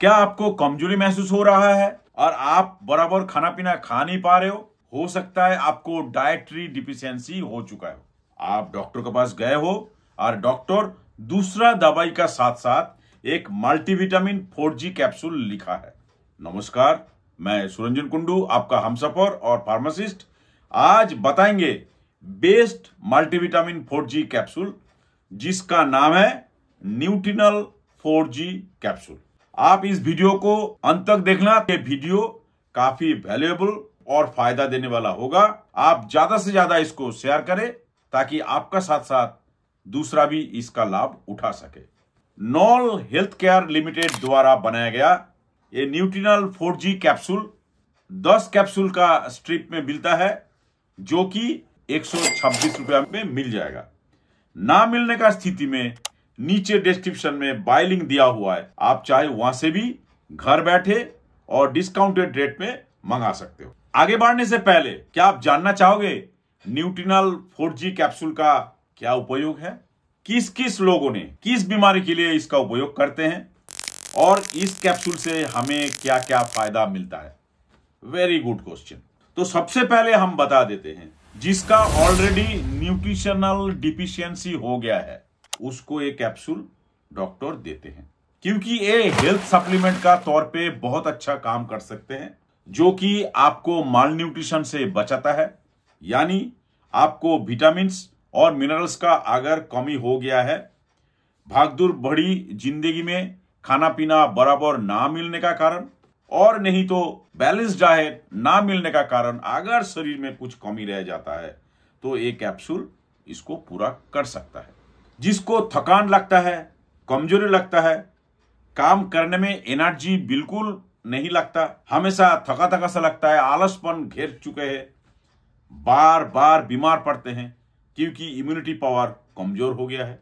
क्या आपको कमजोरी महसूस हो रहा है और आप बराबर खाना पीना खा नहीं पा रहे हो हो सकता है आपको डायट्री डिफिशियंसी हो चुका है आप डॉक्टर के पास गए हो और डॉक्टर दूसरा दवाई का साथ साथ एक मल्टीविटामिन फोर जी कैप्सूल लिखा है नमस्कार मैं सुरंजन कुंडू आपका हमसफर और फार्मासिस्ट आज बताएंगे best multivitamin four G capsule जिसका नाम है न्यूट्रिनल फोर जी कैप्सूल आप इस वीडियो को अंत तक देखना ये वीडियो काफी वैल्यूएबल और फायदा देने वाला होगा आप ज्यादा से ज्यादा इसको शेयर करें ताकि आपका साथ साथ दूसरा भी इसका लाभ उठा सके नॉल हेल्थ केयर लिमिटेड द्वारा बनाया गया ये न्यूट्रिनल 4G कैप्सूल 10 कैप्सूल का स्ट्रिप में मिलता है जो कि एक रुपया में मिल जाएगा ना मिलने का स्थिति में नीचे डिस्क्रिप्शन में बाय लिंक दिया हुआ है आप चाहे वहां से भी घर बैठे और डिस्काउंटेड रेट में मंगा सकते हो आगे बढ़ने से पहले क्या आप जानना चाहोगे न्यूट्रिनल फोर कैप्सूल का क्या उपयोग है किस किस लोगों ने किस बीमारी के लिए इसका उपयोग करते हैं और इस कैप्सूल से हमें क्या क्या फायदा मिलता है वेरी गुड क्वेश्चन तो सबसे पहले हम बता देते हैं जिसका ऑलरेडी न्यूट्रिशनल डिफिशियंसी हो गया है उसको ये कैप्सूल डॉक्टर देते हैं क्योंकि ये हेल्थ सप्लीमेंट का तौर पे बहुत अच्छा काम कर सकते हैं जो कि आपको माल न्यूट्रिशन से बचाता है यानी आपको विटामिन और मिनरल्स का अगर कमी हो गया है भागदुर बढ़ी जिंदगी में खाना पीना बराबर ना मिलने का कारण और नहीं तो बैलेंस डाइट ना मिलने का कारण अगर शरीर में कुछ कमी रह जाता है तो ये कैप्सूल इसको पूरा कर सकता है जिसको थकान लगता है कमजोरी लगता है काम करने में एनर्जी बिल्कुल नहीं लगता हमेशा थका थका सा लगता है आलसपन घेर चुके हैं बार बार बीमार पड़ते हैं क्योंकि इम्यूनिटी पावर कमजोर हो गया है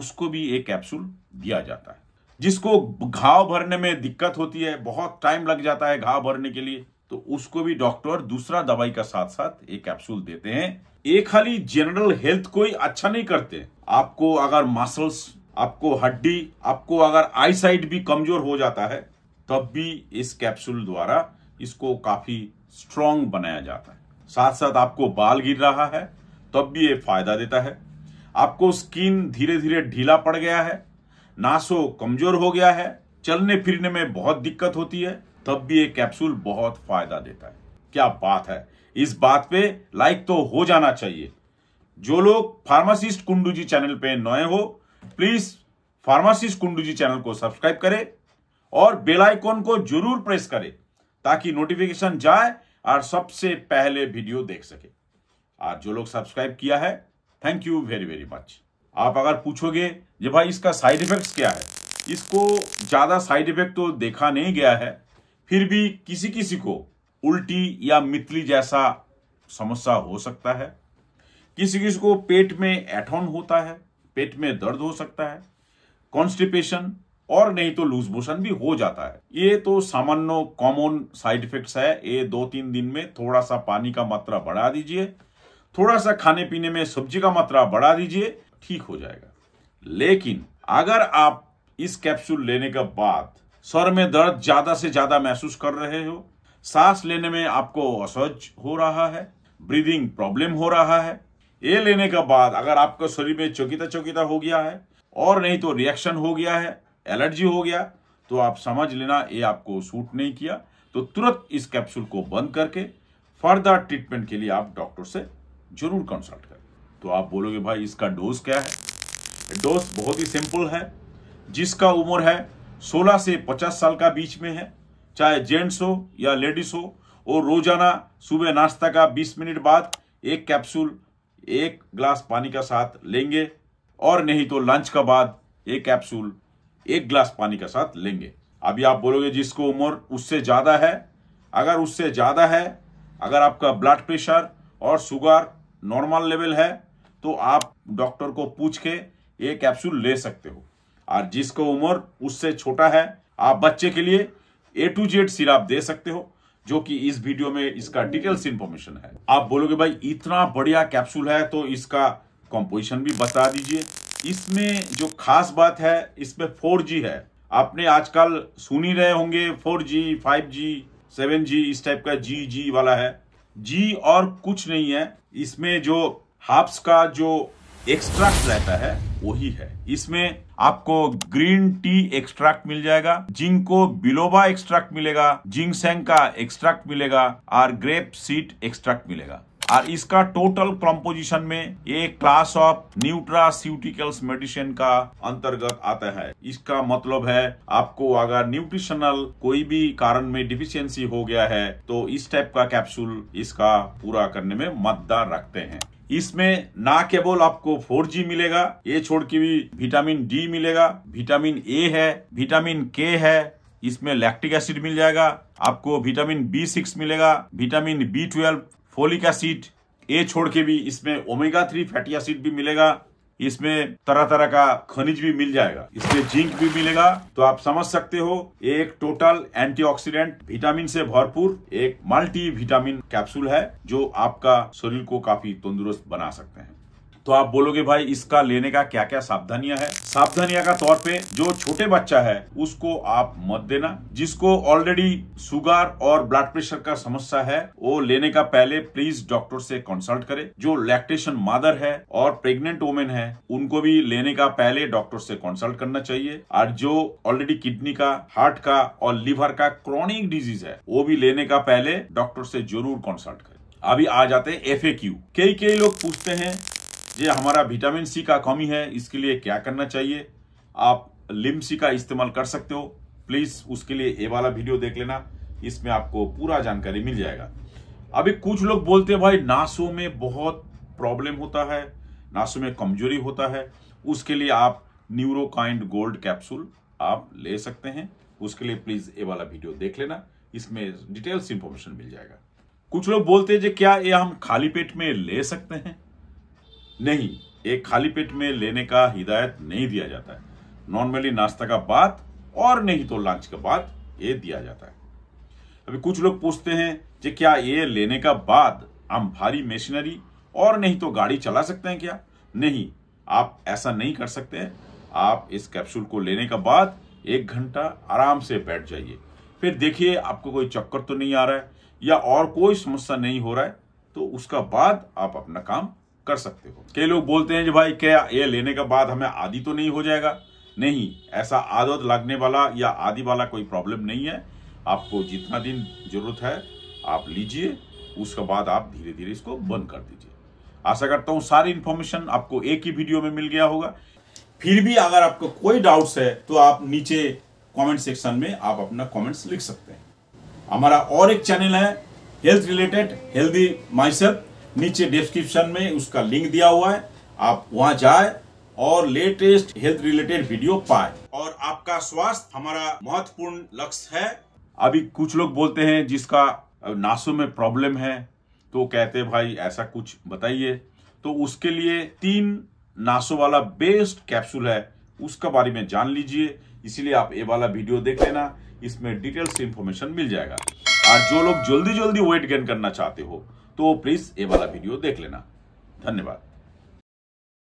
उसको भी एक कैप्सूल दिया जाता है जिसको घाव भरने में दिक्कत होती है बहुत टाइम लग जाता है घाव भरने के लिए तो उसको भी डॉक्टर दूसरा दवाई का साथ साथ एक कैप्सूल देते हैं एक खाली जनरल हेल्थ को ही अच्छा नहीं करते आपको अगर मसल्स आपको हड्डी आपको अगर आईसाइट भी कमजोर हो जाता है तब भी इस कैप्सूल द्वारा इसको काफी स्ट्रांग बनाया जाता है साथ साथ आपको बाल गिर रहा है तब भी ये फायदा देता है आपको स्किन धीरे धीरे ढीला पड़ गया है नासो कमजोर हो गया है चलने फिरने में बहुत दिक्कत होती है तब भी ये कैप्सूल बहुत फायदा देता है क्या बात है इस बात पे लाइक तो हो जाना चाहिए जो लोग फार्मासिस्ट कुंडू जी चैनल पे नए हो please pharmacist Kundu ji channel को सब्सक्राइब करें और बेल आइकॉन को जरूर प्रेस करें ताकि नोटिफिकेशन जाए और सबसे पहले वीडियो देख सके आज जो लोग सब्सक्राइब किया है thank you very very much आप अगर पूछोगे ये भाई इसका साइड इफेक्ट क्या है इसको ज़्यादा साइड इफेक्ट तो देखा नहीं गया है फिर भी किसी किसी को उल्टी या मितली जैसा समस्या हो सकता है किसी किसी को पेट में एठोन होता है पेट में दर्द हो सकता है कॉन्स्टिपेशन और नहीं तो लूज मोशन भी हो जाता है ये तो सामान्य कॉमन साइड इफेक्ट्स है ये दो तीन दिन में थोड़ा सा पानी का मात्रा बढ़ा दीजिए थोड़ा सा खाने पीने में सब्जी का मात्रा बढ़ा दीजिए ठीक हो जाएगा लेकिन अगर आप इस कैप्सूल लेने के बाद सर में दर्द ज्यादा से ज्यादा महसूस कर रहे हो सांस लेने में आपको असहज हो रहा है ब्रीदिंग प्रॉब्लम हो रहा है ये लेने के बाद अगर आपका शरीर में चौकीता चौकीता हो गया है और नहीं तो रिएक्शन हो गया है एलर्जी हो गया तो आप समझ लेना ये आपको सूट नहीं किया तो तुरंत इस कैप्सूल को बंद करके फर्दर ट्रीटमेंट के लिए आप डॉक्टर से जरूर कंसल्ट करें तो आप बोलोगे भाई इसका डोज क्या है डोज बहुत ही सिंपल है जिसका उम्र है 16 से 50 साल का बीच में है चाहे जेंट्स हो या लेडीज हो और रोजाना सुबह नाश्ता का 20 मिनट बाद एक कैप्सूल एक ग्लास पानी का साथ लेंगे और नहीं तो लंच का बाद एक कैप्सूल एक ग्लास पानी का साथ लेंगे अभी आप बोलोगे जिसको उम्र उससे ज़्यादा है अगर उससे ज़्यादा है अगर आपका ब्लड प्रेशर और शुगर नॉर्मल लेवल है तो आप डॉक्टर को पूछ के ये कैप्सूल ले सकते हो और जिसको उम्र उससे छोटा है आप बच्चे के लिए ए टू जेड सिराप दे सकते हो जो कि इस वीडियो में इसका डिटेल्स इंफॉर्मेशन है आप बोलोगे भाई इतना बढ़िया कैप्सूल है तो इसका कॉम्पोजिशन भी बता दीजिए इसमें जो खास बात है इसमें फोर है आपने आजकल सुन ही रहे होंगे four G five G seven G इस टाइप का जी जी वाला है जी और कुछ नहीं है इसमें जो हाफ्स का जो एक्सट्रैक्ट रहता है वही है इसमें आपको ग्रीन टी एक्सट्रैक्ट मिल जाएगा जिंक को बिलोबा एक्सट्रैक्ट मिलेगा सेंग का एक्सट्रैक्ट मिलेगा और ग्रेप सीट एक्सट्रैक्ट मिलेगा और इसका टोटल कॉम्पोजिशन में ये क्लास ऑफ न्यूट्रास्यूटिकल्स मेडिसिन का अंतर्गत आता है इसका मतलब है आपको अगर न्यूट्रिशनल कोई भी कारण में डिफिशियंसी हो गया है तो इस टाइप का कैप्सूल इसका पूरा करने में मददा रखते हैं इसमें ना केवल आपको 4G मिलेगा ये छोड़ के भी विटामिन डी मिलेगा विटामिन ए है विटामिन के है इसमें लैक्टिक एसिड मिल जाएगा आपको विटामिन बी सिक्स मिलेगा vitamin B twelve folic acid ए छोड़ के भी इसमें ओमेगा थ्री फैटी एसिड भी मिलेगा इसमें तरह तरह का खनिज भी मिल जाएगा इसमें जिंक भी मिलेगा तो आप समझ सकते हो एक टोटल एंटीऑक्सीडेंट विटामिन से भरपूर एक मल्टी विटामिन कैप्सूल है जो आपका शरीर को काफी तंदुरुस्त बना सकते हैं तो आप बोलोगे भाई इसका लेने का क्या क्या सावधानियां है सावधानियां का तौर पे जो छोटे बच्चा है उसको आप मत देना जिसको ऑलरेडी शुगर और ब्लड प्रेशर का समस्या है वो लेने का पहले प्लीज डॉक्टर से कंसल्ट करें जो लैक्टेशन मादर है और प्रेग्नेंट वोमेन है उनको भी लेने का पहले डॉक्टर से कंसल्ट करना चाहिए और जो ऑलरेडी किडनी का हार्ट का और लिवर का क्रॉनिक डिजीज है वो भी लेने का पहले डॉक्टर से जरूर कंसल्ट करे अभी आ जाते हैं एफ ए क्यू कई कई लोग पूछते हैं ये हमारा विटामिन सी का कमी है इसके लिए क्या करना चाहिए आप लिम सी का इस्तेमाल कर सकते हो प्लीज़ उसके लिए ये वाला वीडियो देख लेना इसमें आपको पूरा जानकारी मिल जाएगा अभी कुछ लोग बोलते हैं भाई नासों में बहुत प्रॉब्लम होता है नासों में कमजोरी होता है उसके लिए आप न्यूरोकाइंड गोल्ड कैप्सूल आप ले सकते हैं उसके लिए प्लीज़ ये वाला वीडियो देख लेना इसमें डिटेल्स इंफॉर्मेशन मिल जाएगा कुछ लोग बोलते हैं जो क्या ये हम खाली पेट में ले सकते हैं नहीं एक खाली पेट में लेने का हिदायत नहीं दिया जाता है नॉर्मली नाश्ता का बाद और नहीं तो लंच के बाद ये दिया जाता है अभी कुछ लोग पूछते हैं कि क्या ये लेने का बाद हम भारी मशीनरी और नहीं तो गाड़ी चला सकते हैं क्या नहीं आप ऐसा नहीं कर सकते हैं आप इस कैप्सूल को लेने का बाद एक घंटा आराम से बैठ जाइए फिर देखिए आपको कोई चक्कर तो नहीं आ रहा है या और कोई समस्या नहीं हो रहा है तो उसका बाद आप अपना काम कर सकते हो कई लोग बोलते हैं जो भाई क्या ये लेने के बाद हमें आदि तो नहीं हो जाएगा नहीं ऐसा आदत लगने वाला या आदि वाला कोई प्रॉब्लम नहीं है आपको जितना दिन जरूरत है आप लीजिए उसके बाद आप धीरे धीरे इसको बंद कर दीजिए आशा करता हूँ सारी इन्फॉर्मेशन आपको एक ही वीडियो में मिल गया होगा फिर भी अगर आपको कोई डाउट्स है तो आप नीचे कमेंट सेक्शन में आप अपना कमेंट्स लिख सकते हैं हमारा और एक चैनल है हेल्थ रिलेटेड हेल्दी माइसेल्फ नीचे डिस्क्रिप्शन में उसका लिंक दिया हुआ है आप वहां जाए और लेटेस्ट हेल्थ रिलेटेड वीडियो पाए और आपका स्वास्थ्य हमारा महत्वपूर्ण लक्ष्य है अभी कुछ लोग बोलते हैं जिसका नासों में प्रॉब्लम है तो कहते हैं भाई ऐसा कुछ बताइए तो उसके लिए तीन नासों वाला बेस्ट कैप्सूल है उसका बारे में जान लीजिए इसीलिए आप ये वाला वीडियो देख लेना इसमें डिटेल्स इंफॉर्मेशन मिल जाएगा और जो लोग जल्दी जल्दी वेट गेन करना चाहते हो तो प्लीज ये वाला वीडियो देख लेना धन्यवाद